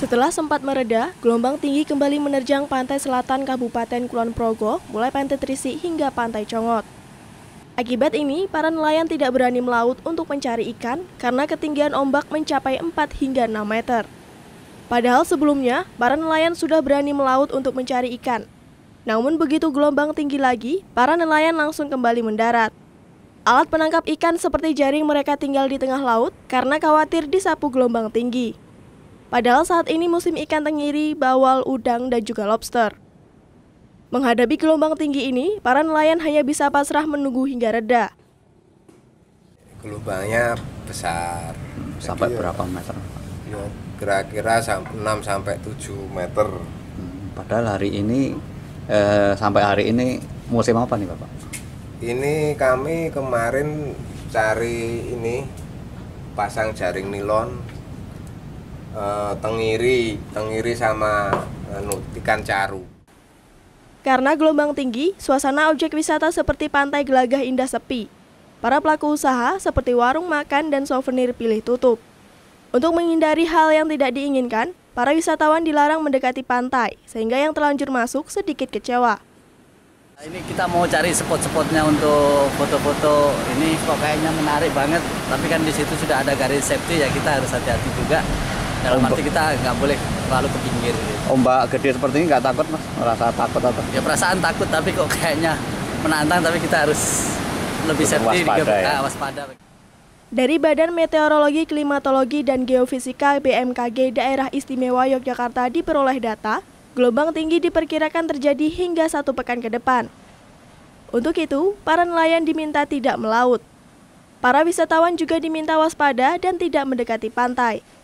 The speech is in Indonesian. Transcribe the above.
Setelah sempat mereda, gelombang tinggi kembali menerjang pantai selatan Kabupaten Kulon Progo, mulai Pantai Trisi hingga Pantai Congot. Akibat ini, para nelayan tidak berani melaut untuk mencari ikan karena ketinggian ombak mencapai 4 hingga 6 meter. Padahal sebelumnya, para nelayan sudah berani melaut untuk mencari ikan. Namun begitu gelombang tinggi lagi, para nelayan langsung kembali mendarat. Alat penangkap ikan seperti jaring mereka tinggal di tengah laut karena khawatir disapu gelombang tinggi. Padahal saat ini musim ikan tenggiri, bawal, udang, dan juga lobster. Menghadapi gelombang tinggi ini, para nelayan hanya bisa pasrah menunggu hingga reda. Gelombangnya besar. Hmm, sampai Jadi, ya, berapa meter? Ya, kira-kira 6 sampai 7 meter. Hmm, padahal hari ini eh, sampai hari ini musim apa nih, Bapak? Ini kami kemarin cari ini pasang jaring nilon Eh, tengiri, tengiri sama anu, ikan caru. Karena gelombang tinggi, suasana objek wisata seperti Pantai Gelagah Indah sepi. Para pelaku usaha seperti warung makan dan souvenir pilih tutup. Untuk menghindari hal yang tidak diinginkan, para wisatawan dilarang mendekati pantai, sehingga yang terlanjur masuk sedikit kecewa. Ini kita mau cari spot-spotnya untuk foto-foto. Ini kok kayaknya menarik banget, tapi kan di situ sudah ada garis safety ya kita harus hati-hati juga dalam arti kita nggak boleh terlalu ke pinggir gitu. ombak gede seperti ini nggak takut mas merasa takut atau ya perasaan takut tapi kok kayaknya menantang tapi kita harus lebih safety waspada, ya. Ah, waspada. Dari Badan Meteorologi, Klimatologi, dan Geofisika BMKG Daerah Istimewa Yogyakarta diperoleh data, gelombang tinggi diperkirakan terjadi hingga satu pekan ke depan. Untuk itu, para nelayan diminta tidak melaut. Para wisatawan juga diminta waspada dan tidak mendekati pantai.